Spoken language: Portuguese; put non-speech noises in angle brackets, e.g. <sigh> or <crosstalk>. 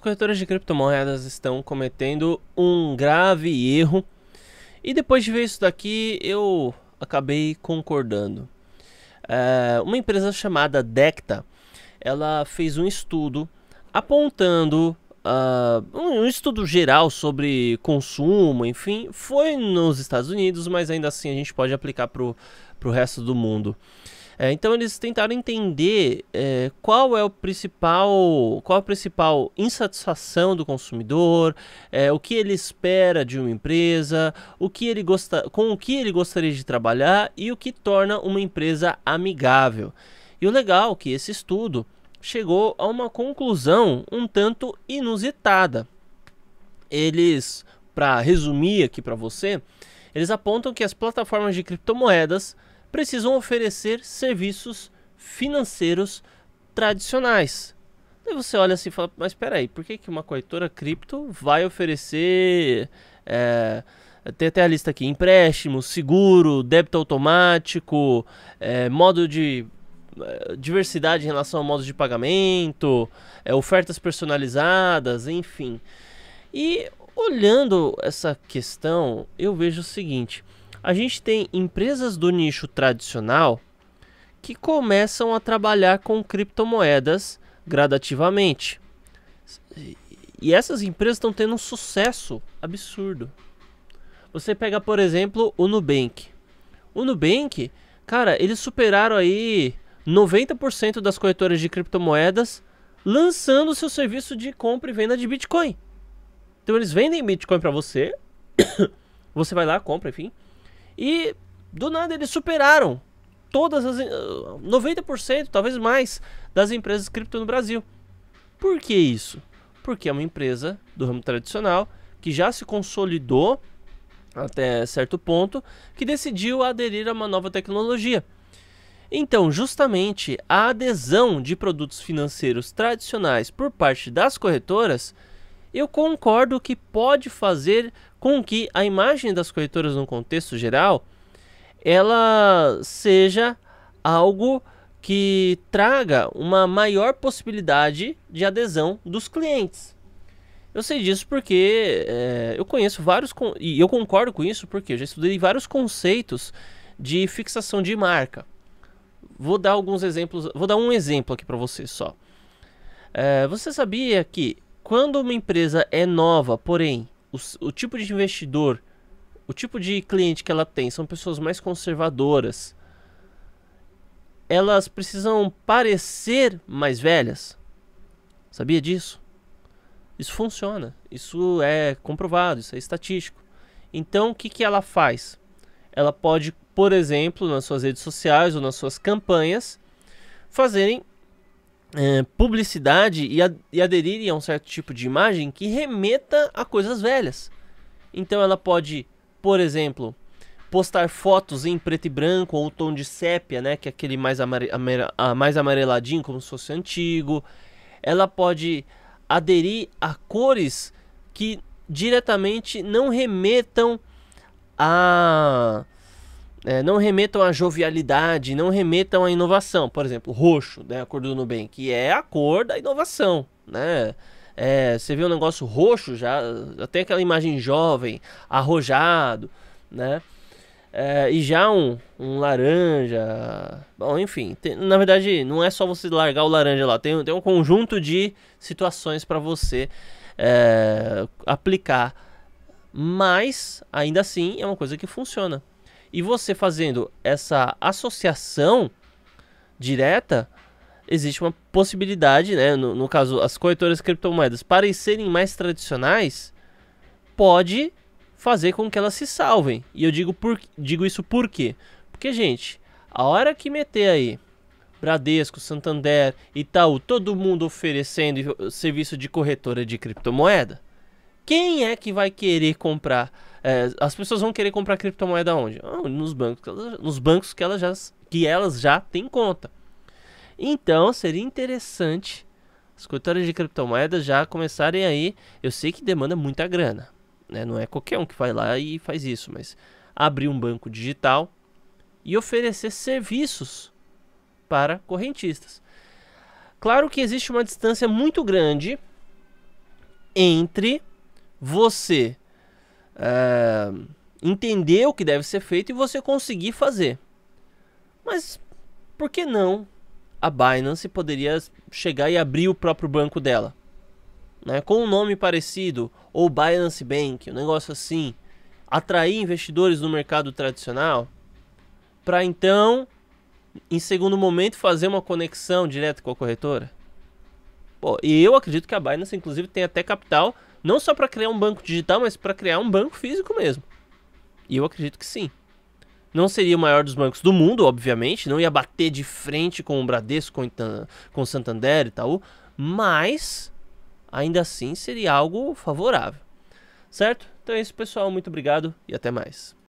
corretoras de criptomoedas estão cometendo um grave erro. E depois de ver isso daqui, eu acabei concordando. É, uma empresa chamada Decta, ela fez um estudo apontando uh, um estudo geral sobre consumo, enfim, foi nos Estados Unidos, mas ainda assim a gente pode aplicar para o resto do mundo. É, então eles tentaram entender é, qual é o principal, qual a principal insatisfação do consumidor, é, o que ele espera de uma empresa, o que ele gosta, com o que ele gostaria de trabalhar e o que torna uma empresa amigável. E o legal é que esse estudo chegou a uma conclusão um tanto inusitada. Eles, para resumir aqui para você, eles apontam que as plataformas de criptomoedas precisam oferecer serviços financeiros tradicionais. Daí você olha assim e fala, mas espera aí, por que, que uma corretora cripto vai oferecer... É, tem até a lista aqui: empréstimo, seguro, débito automático, é, modo de eh, diversidade em relação a modos de pagamento, é, ofertas personalizadas, enfim. E olhando essa questão, eu vejo o seguinte: a gente tem empresas do nicho tradicional que começam a trabalhar com criptomoedas gradativamente. E essas empresas estão tendo um sucesso absurdo. Você pega, por exemplo, o Nubank. O Nubank, cara, eles superaram aí 90% das corretoras de criptomoedas lançando seu serviço de compra e venda de Bitcoin. Então eles vendem Bitcoin para você, <coughs> você vai lá, compra, enfim. E do nada eles superaram todas as 90%, eh, talvez mais das empresas cripto no Brasil. Por que isso? Porque é uma empresa do ramo tradicional que já se consolidou até certo ponto, que decidiu aderir a uma nova tecnologia. Então, justamente a adesão de produtos financeiros tradicionais por parte das corretoras eu concordo que pode fazer com que a imagem das corretoras no contexto geral ela seja algo que traga uma maior possibilidade de adesão dos clientes. Eu sei disso porque é, eu conheço vários e eu concordo com isso porque eu já estudei vários conceitos de fixação de marca. Vou dar alguns exemplos, vou dar um exemplo aqui para você só. É, você sabia que quando uma empresa é nova, porém, o, o tipo de investidor, o tipo de cliente que ela tem são pessoas mais conservadoras, elas precisam parecer mais velhas. Sabia disso? Isso funciona, isso é comprovado, isso é estatístico. Então, o que, que ela faz? Ela pode, por exemplo, nas suas redes sociais ou nas suas campanhas, fazerem é, publicidade e, ad e aderirem a um certo tipo de imagem que remeta a coisas velhas. Então ela pode, por exemplo, postar fotos em preto e branco ou tom de sépia, né, que é aquele mais, amare amare mais amareladinho, como se fosse antigo. Ela pode aderir a cores que diretamente não remetam a é, não remetam à jovialidade, não remetam à inovação. Por exemplo, roxo, né, a cor do Nubank, que é a cor da inovação, né? É, você vê um negócio roxo, já, já tem aquela imagem jovem, arrojado, né? É, e já um, um laranja. Bom, enfim, tem, na verdade não é só você largar o laranja lá, tem, tem um conjunto de situações para você é, aplicar. Mas ainda assim é uma coisa que funciona. E você fazendo essa associação direta, existe uma possibilidade, né? No, no caso, as corretoras de criptomoedas parecerem mais tradicionais, pode fazer com que elas se salvem. E eu digo, por, digo isso por quê? Porque, gente, a hora que meter aí Bradesco, Santander, Itaú, todo mundo oferecendo serviço de corretora de criptomoeda, quem é que vai querer comprar é, as pessoas vão querer comprar criptomoeda onde? Ah, nos bancos, nos bancos que elas já, que elas já têm conta. Então seria interessante as corretoras de criptomoedas já começarem aí. Eu sei que demanda muita grana, né? Não é qualquer um que vai lá e faz isso, mas abrir um banco digital e oferecer serviços para correntistas. Claro que existe uma distância muito grande entre você é, entender o que deve ser feito e você conseguir fazer. Mas por que não a Binance poderia chegar e abrir o próprio banco dela? Né? Com um nome parecido, ou Binance Bank, um negócio assim. Atrair investidores no mercado tradicional para então, em segundo momento, fazer uma conexão direta com a corretora? Pô, e eu acredito que a Binance, inclusive, tem até capital não só para criar um banco digital, mas para criar um banco físico mesmo. E eu acredito que sim. Não seria o maior dos bancos do mundo, obviamente, não ia bater de frente com o Bradesco, com o Santander e tal mas ainda assim seria algo favorável. Certo? Então é isso, pessoal. Muito obrigado e até mais.